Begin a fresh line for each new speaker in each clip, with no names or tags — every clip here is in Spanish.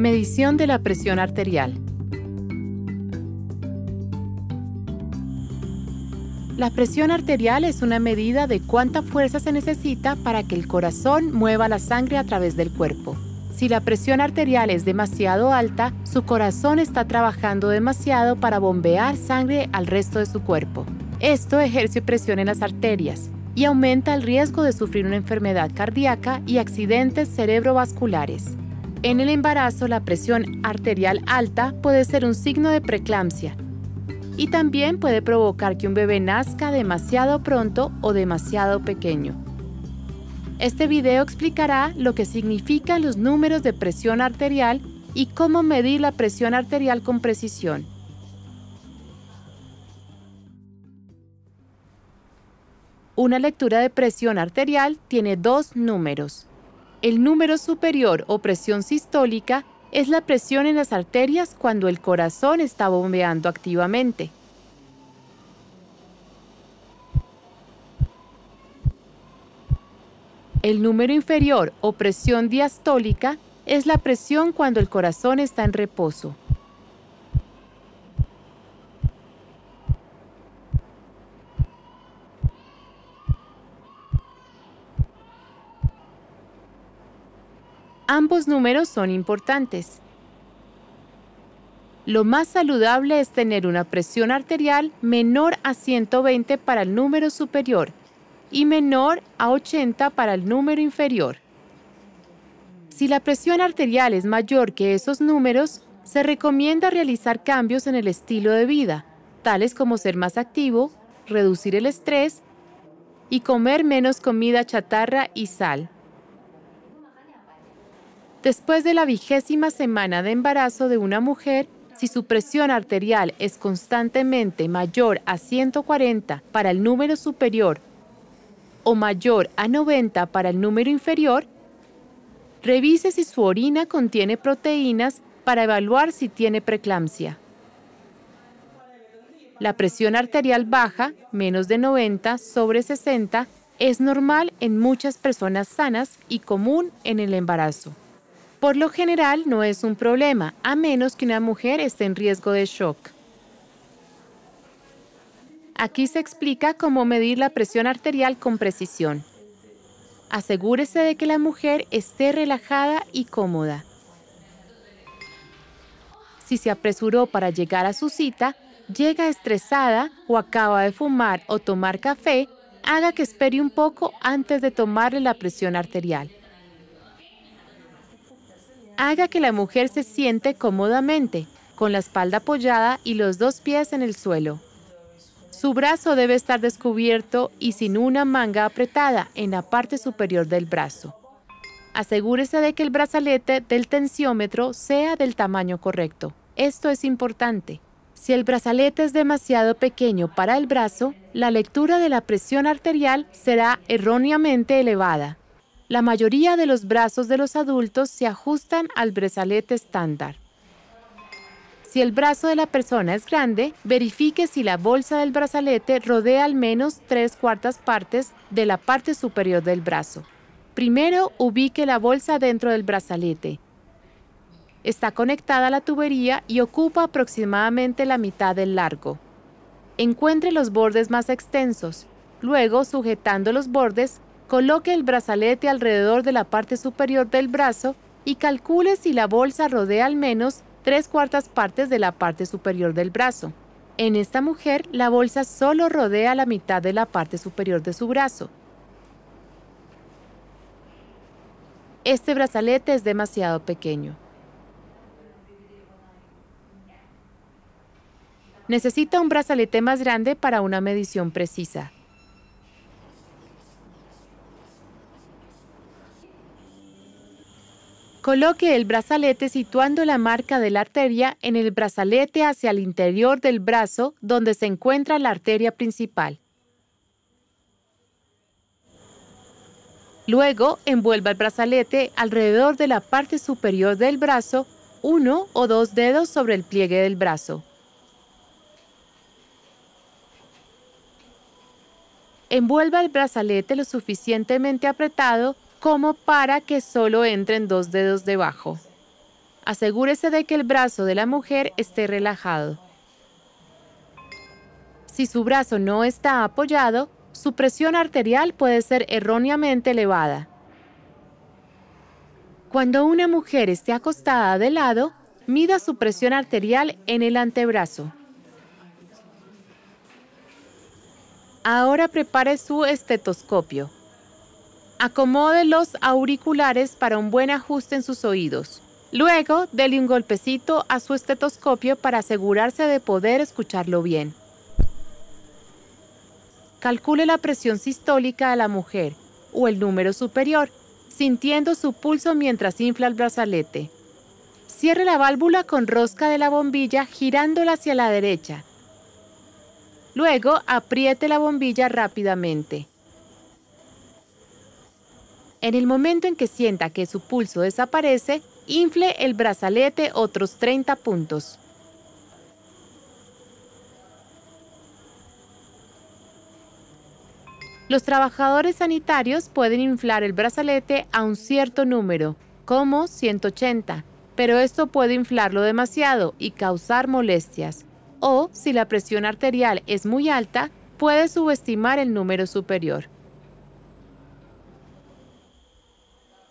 Medición de la presión arterial. La presión arterial es una medida de cuánta fuerza se necesita para que el corazón mueva la sangre a través del cuerpo. Si la presión arterial es demasiado alta, su corazón está trabajando demasiado para bombear sangre al resto de su cuerpo. Esto ejerce presión en las arterias y aumenta el riesgo de sufrir una enfermedad cardíaca y accidentes cerebrovasculares. En el embarazo, la presión arterial alta puede ser un signo de preeclampsia y también puede provocar que un bebé nazca demasiado pronto o demasiado pequeño. Este video explicará lo que significan los números de presión arterial y cómo medir la presión arterial con precisión. Una lectura de presión arterial tiene dos números, el número superior o presión sistólica es la presión en las arterias cuando el corazón está bombeando activamente. El número inferior o presión diastólica es la presión cuando el corazón está en reposo. Ambos números son importantes. Lo más saludable es tener una presión arterial menor a 120 para el número superior y menor a 80 para el número inferior. Si la presión arterial es mayor que esos números, se recomienda realizar cambios en el estilo de vida, tales como ser más activo, reducir el estrés y comer menos comida chatarra y sal. Después de la vigésima semana de embarazo de una mujer, si su presión arterial es constantemente mayor a 140 para el número superior o mayor a 90 para el número inferior, revise si su orina contiene proteínas para evaluar si tiene preeclampsia. La presión arterial baja, menos de 90 sobre 60, es normal en muchas personas sanas y común en el embarazo. Por lo general no es un problema, a menos que una mujer esté en riesgo de shock. Aquí se explica cómo medir la presión arterial con precisión. Asegúrese de que la mujer esté relajada y cómoda. Si se apresuró para llegar a su cita, llega estresada o acaba de fumar o tomar café, haga que espere un poco antes de tomarle la presión arterial. Haga que la mujer se siente cómodamente, con la espalda apoyada y los dos pies en el suelo. Su brazo debe estar descubierto y sin una manga apretada en la parte superior del brazo. Asegúrese de que el brazalete del tensiómetro sea del tamaño correcto. Esto es importante. Si el brazalete es demasiado pequeño para el brazo, la lectura de la presión arterial será erróneamente elevada. La mayoría de los brazos de los adultos se ajustan al brazalete estándar. Si el brazo de la persona es grande, verifique si la bolsa del brazalete rodea al menos tres cuartas partes de la parte superior del brazo. Primero, ubique la bolsa dentro del brazalete. Está conectada a la tubería y ocupa aproximadamente la mitad del largo. Encuentre los bordes más extensos. Luego, sujetando los bordes, Coloque el brazalete alrededor de la parte superior del brazo y calcule si la bolsa rodea al menos tres cuartas partes de la parte superior del brazo. En esta mujer, la bolsa solo rodea la mitad de la parte superior de su brazo. Este brazalete es demasiado pequeño. Necesita un brazalete más grande para una medición precisa. Coloque el brazalete situando la marca de la arteria en el brazalete hacia el interior del brazo donde se encuentra la arteria principal. Luego, envuelva el brazalete alrededor de la parte superior del brazo, uno o dos dedos sobre el pliegue del brazo. Envuelva el brazalete lo suficientemente apretado como para que solo entren dos dedos debajo. Asegúrese de que el brazo de la mujer esté relajado. Si su brazo no está apoyado, su presión arterial puede ser erróneamente elevada. Cuando una mujer esté acostada de lado, mida su presión arterial en el antebrazo. Ahora prepare su estetoscopio acomode los auriculares para un buen ajuste en sus oídos. Luego, dele un golpecito a su estetoscopio para asegurarse de poder escucharlo bien. Calcule la presión sistólica de la mujer o el número superior, sintiendo su pulso mientras infla el brazalete. Cierre la válvula con rosca de la bombilla girándola hacia la derecha. Luego apriete la bombilla rápidamente. En el momento en que sienta que su pulso desaparece, infle el brazalete otros 30 puntos. Los trabajadores sanitarios pueden inflar el brazalete a un cierto número, como 180, pero esto puede inflarlo demasiado y causar molestias. O, si la presión arterial es muy alta, puede subestimar el número superior.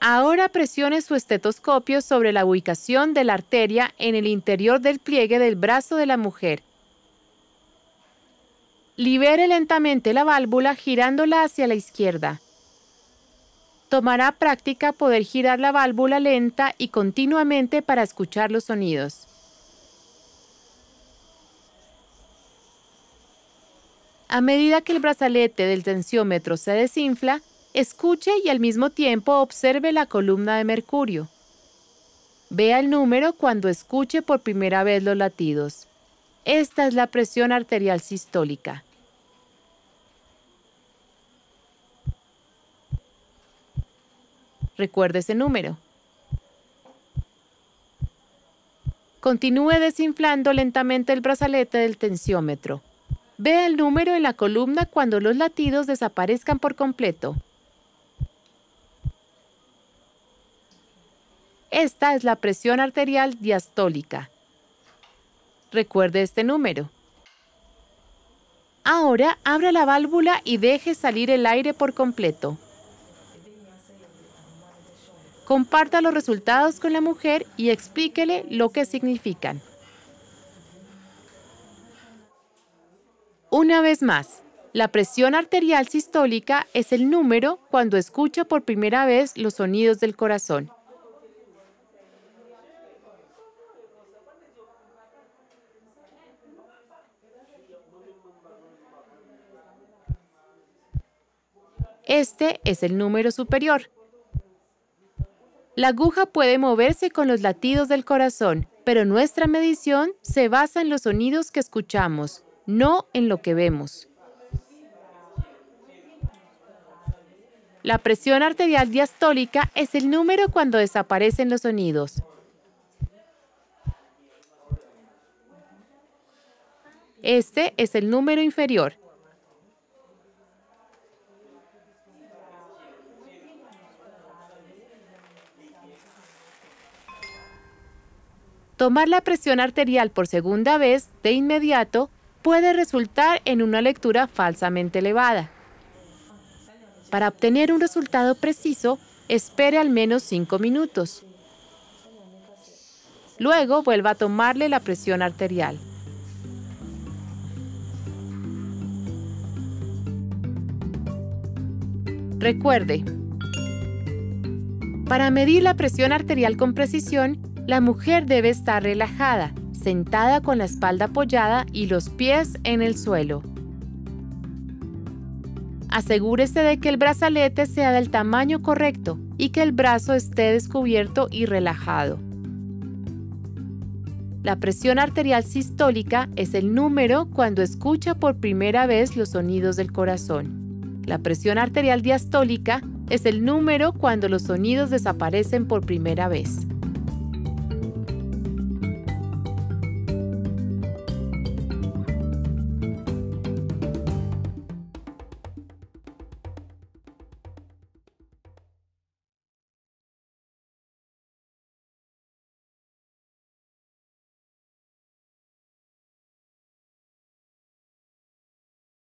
Ahora presione su estetoscopio sobre la ubicación de la arteria en el interior del pliegue del brazo de la mujer. Libere lentamente la válvula girándola hacia la izquierda. Tomará práctica poder girar la válvula lenta y continuamente para escuchar los sonidos. A medida que el brazalete del tensiómetro se desinfla, Escuche y al mismo tiempo observe la columna de mercurio. Vea el número cuando escuche por primera vez los latidos. Esta es la presión arterial sistólica. Recuerde ese número. Continúe desinflando lentamente el brazalete del tensiómetro. Vea el número en la columna cuando los latidos desaparezcan por completo. Esta es la presión arterial diastólica. Recuerde este número. Ahora abra la válvula y deje salir el aire por completo. Comparta los resultados con la mujer y explíquele lo que significan. Una vez más, la presión arterial sistólica es el número cuando escucha por primera vez los sonidos del corazón. Este es el número superior. La aguja puede moverse con los latidos del corazón, pero nuestra medición se basa en los sonidos que escuchamos, no en lo que vemos. La presión arterial diastólica es el número cuando desaparecen los sonidos. Este es el número inferior. tomar la presión arterial por segunda vez de inmediato puede resultar en una lectura falsamente elevada. Para obtener un resultado preciso, espere al menos 5 minutos. Luego vuelva a tomarle la presión arterial. Recuerde, para medir la presión arterial con precisión, la mujer debe estar relajada, sentada con la espalda apoyada y los pies en el suelo. Asegúrese de que el brazalete sea del tamaño correcto y que el brazo esté descubierto y relajado. La presión arterial sistólica es el número cuando escucha por primera vez los sonidos del corazón. La presión arterial diastólica es el número cuando los sonidos desaparecen por primera vez.